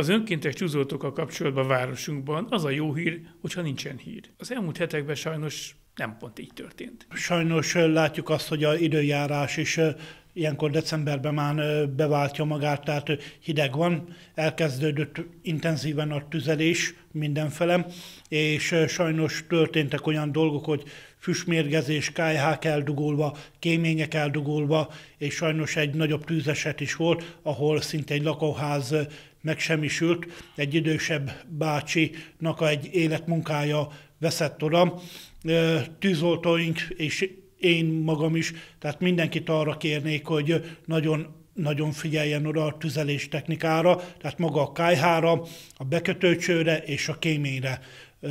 Az önkéntes a kapcsolatban a városunkban az a jó hír, hogyha nincsen hír. Az elmúlt hetekben sajnos nem pont így történt. Sajnos látjuk azt, hogy a az időjárás is ilyenkor decemberben már beváltja magát, tehát hideg van, elkezdődött intenzíven a tüzelés mindenfele, és sajnos történtek olyan dolgok, hogy füstmérgezés, kájhák eldugulva, kémények eldugulva, és sajnos egy nagyobb tűzeset is volt, ahol szinte egy lakóház megsemmisült, egy idősebb bácsinak egy életmunkája veszett oda. Tűzoltóink és én magam is, tehát mindenkit arra kérnék, hogy nagyon nagyon figyeljen oda a tüzelés technikára, tehát maga a kájhára, a bekötőcsőre és a kéményre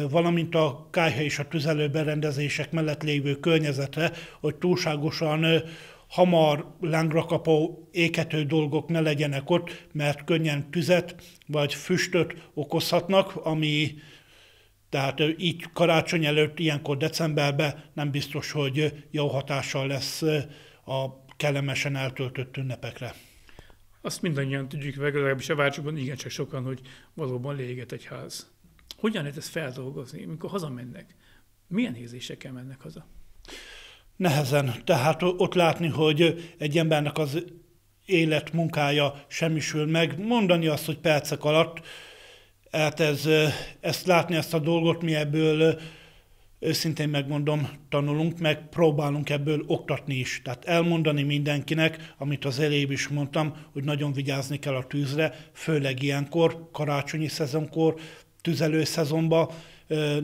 valamint a kájha és a tüzelő berendezések mellett lévő környezetre, hogy túlságosan hamar lángra kapó ékető dolgok ne legyenek ott, mert könnyen tüzet vagy füstöt okozhatnak, ami tehát így karácsony előtt, ilyenkor decemberben nem biztos, hogy jó hatással lesz a kellemesen eltöltött ünnepekre. Azt mindannyian tudjuk meg, legalábbis a igen, igencsak sokan, hogy valóban léget egy ház. Hogyan lehet ezt feldolgozni, amikor hazamennek? Milyen érzésekkel mennek haza? Nehezen. Tehát ott látni, hogy egy embernek az élet munkája semmisül meg. Mondani azt, hogy percek alatt, hát ez, ezt látni, ezt a dolgot mi ebből őszintén megmondom, tanulunk, meg próbálunk ebből oktatni is. Tehát elmondani mindenkinek, amit az elébb is mondtam, hogy nagyon vigyázni kell a tűzre, főleg ilyenkor, karácsonyi szezonkor, tüzelő szezonban,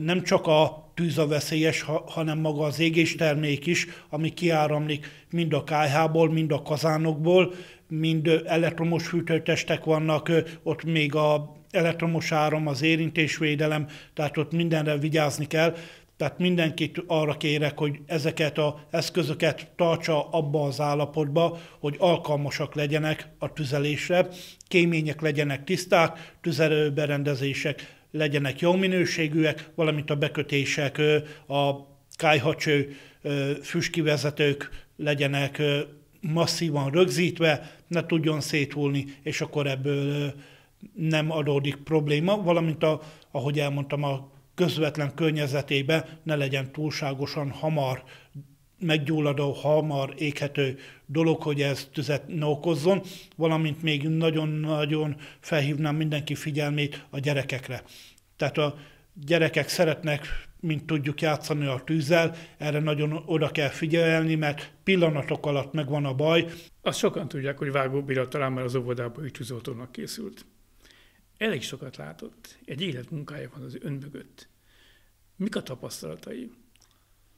nem csak a tűz a veszélyes, hanem maga az termék is, ami kiáramlik mind a kájhából, mind a kazánokból, mind elektromos fűtőtestek vannak, ott még a elektromos áram, az érintésvédelem, tehát ott mindenre vigyázni kell. Tehát mindenkit arra kérek, hogy ezeket az eszközöket tartsa abba az állapotba, hogy alkalmasak legyenek a tüzelésre, kémények legyenek tiszták, tüzelőberendezések legyenek jó minőségűek, valamint a bekötések, a kájhacső, füskivezetők legyenek masszívan rögzítve, ne tudjon széthulni, és akkor ebből nem adódik probléma, valamint a, ahogy elmondtam, a közvetlen környezetében ne legyen túlságosan hamar meggyulladó, hamar éghető dolog, hogy ez tüzet ne okozzon, valamint még nagyon-nagyon felhívnám mindenki figyelmét a gyerekekre. Tehát a gyerekek szeretnek, mint tudjuk játszani a tűzzel, erre nagyon oda kell figyelni, mert pillanatok alatt megvan a baj. Azt sokan tudják, hogy Vágó Béla talán már az óvodában tűzoltónak készült. Elég sokat látott, egy életmunkája van az ön mögött. Mik a tapasztalatai?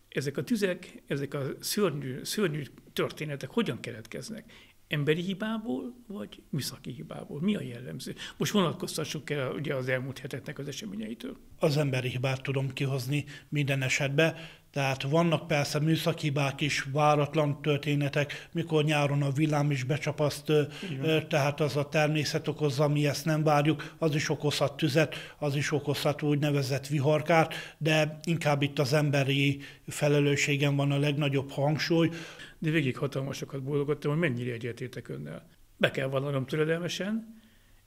ezek a tüzek, ezek a szörnyű, szörnyű történetek hogyan keletkeznek? Emberi hibából, vagy műszaki hibából? Mi a jellemző? Most vonatkoztassuk el ugye az elmúlt heteknek az eseményeitől. Az emberi hibát tudom kihozni minden esetben, tehát vannak persze műszakibák is, váratlan történetek, mikor nyáron a villám is becsapaszt, Igen. tehát az a természet okozza, mi ezt nem várjuk, az is okozhat tüzet, az is okozhat úgynevezett viharkát, de inkább itt az emberi felelősségen van a legnagyobb hangsúly. De végig hatalmasokat bólogattam, hogy mennyire egyetértek önnel. Be kell vallanom töredelmesen,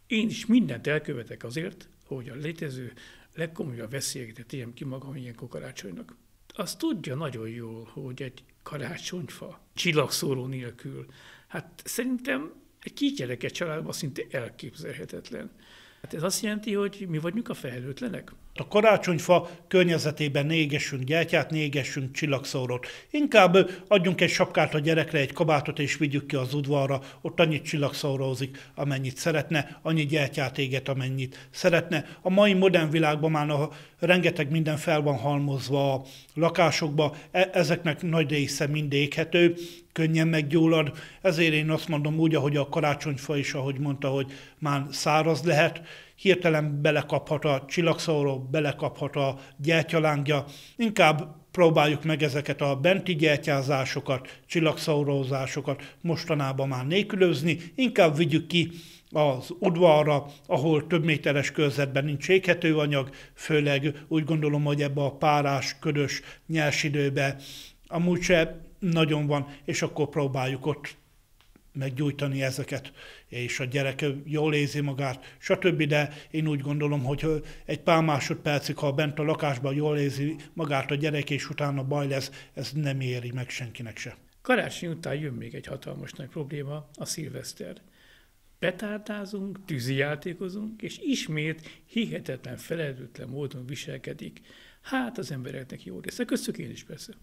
én is mindent elkövetek azért, hogy a létező legkomolyabb veszélyeket ilyen ki magam ilyen kukarácsonynak az tudja nagyon jól, hogy egy karácsonyfa csillagszóró nélkül, hát szerintem egy kisgyerekes családban szinte elképzelhetetlen. Hát ez azt jelenti, hogy mi vagyunk a felelőtlenek a karácsonyfa környezetében négesünk gyertyát, négesünk csillagszórót. Inkább adjunk egy sapkát a gyerekre, egy kabátot, és vigyük ki az udvarra, ott annyit csillagszórózik, amennyit szeretne, annyi gyertyát éget, amennyit szeretne. A mai modern világban már a, rengeteg minden fel van halmozva a lakásokba, e- ezeknek nagy része mind éghető, könnyen meggyullad, ezért én azt mondom úgy, ahogy a karácsonyfa is, ahogy mondta, hogy már száraz lehet, hirtelen belekaphat a csillagszóró, belekaphat a gyertyalángja. Inkább próbáljuk meg ezeket a benti gyertyázásokat, csillagszórózásokat mostanában már nélkülözni, inkább vigyük ki az udvarra, ahol több méteres körzetben nincs éghető anyag, főleg úgy gondolom, hogy ebbe a párás, ködös, nyers időbe amúgy se nagyon van, és akkor próbáljuk ott meggyújtani ezeket, és a gyerek jól érzi magát, stb. De én úgy gondolom, hogy egy pár másodpercig, ha bent a lakásban jól érzi magát a gyerek, és utána baj lesz, ez nem éri meg senkinek se. Karácsony után jön még egy hatalmas nagy probléma, a szilveszter. tűzi játékozunk, és ismét hihetetlen, felelőtlen módon viselkedik. Hát az embereknek jó része, köztük én is persze.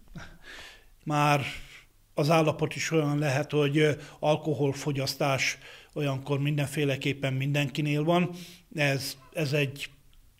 Már az állapot is olyan lehet, hogy alkoholfogyasztás olyankor mindenféleképpen mindenkinél van. Ez, ez egy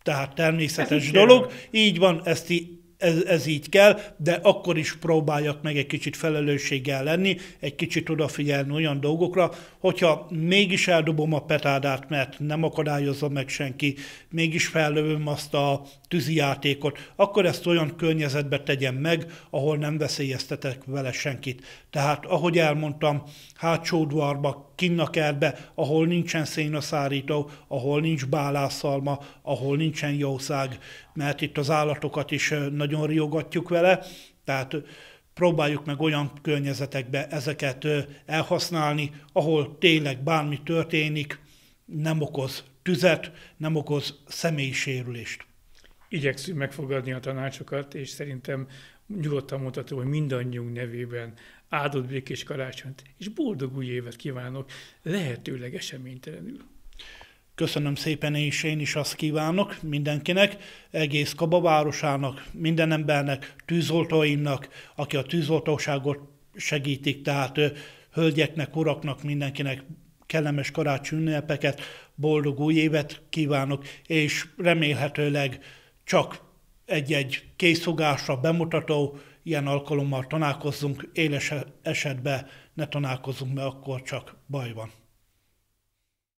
tehát természetes ez dolog. Így van, ezt í- ez, ez így kell, de akkor is próbáljak meg egy kicsit felelősséggel lenni, egy kicsit odafigyelni olyan dolgokra, hogyha mégis eldobom a petádát, mert nem akadályozza meg senki, mégis fellövöm azt a tűzijátékot, akkor ezt olyan környezetbe tegyen meg, ahol nem veszélyeztetek vele senkit. Tehát, ahogy elmondtam, hátsó udvarba, kinnakertbe, ahol nincsen szénaszárító, ahol nincs bálászalma, ahol nincsen jószág, mert itt az állatokat is nagyon riogatjuk vele, tehát próbáljuk meg olyan környezetekbe ezeket elhasználni, ahol tényleg bármi történik, nem okoz tüzet, nem okoz személyi sérülést igyekszünk megfogadni a tanácsokat, és szerintem nyugodtan mondhatom, hogy mindannyiunk nevében áldott békés karácsonyt, és boldog új évet kívánok, lehetőleg eseménytelenül. Köszönöm szépen, és én is azt kívánok mindenkinek, egész Kaba városának, minden embernek, tűzoltóimnak, aki a tűzoltóságot segítik, tehát hölgyeknek, uraknak, mindenkinek kellemes karácsony ünnepeket, boldog új évet kívánok, és remélhetőleg csak egy-egy készfogásra bemutató, ilyen alkalommal tanálkozzunk, éles esetben ne tanálkozzunk, mert akkor csak baj van.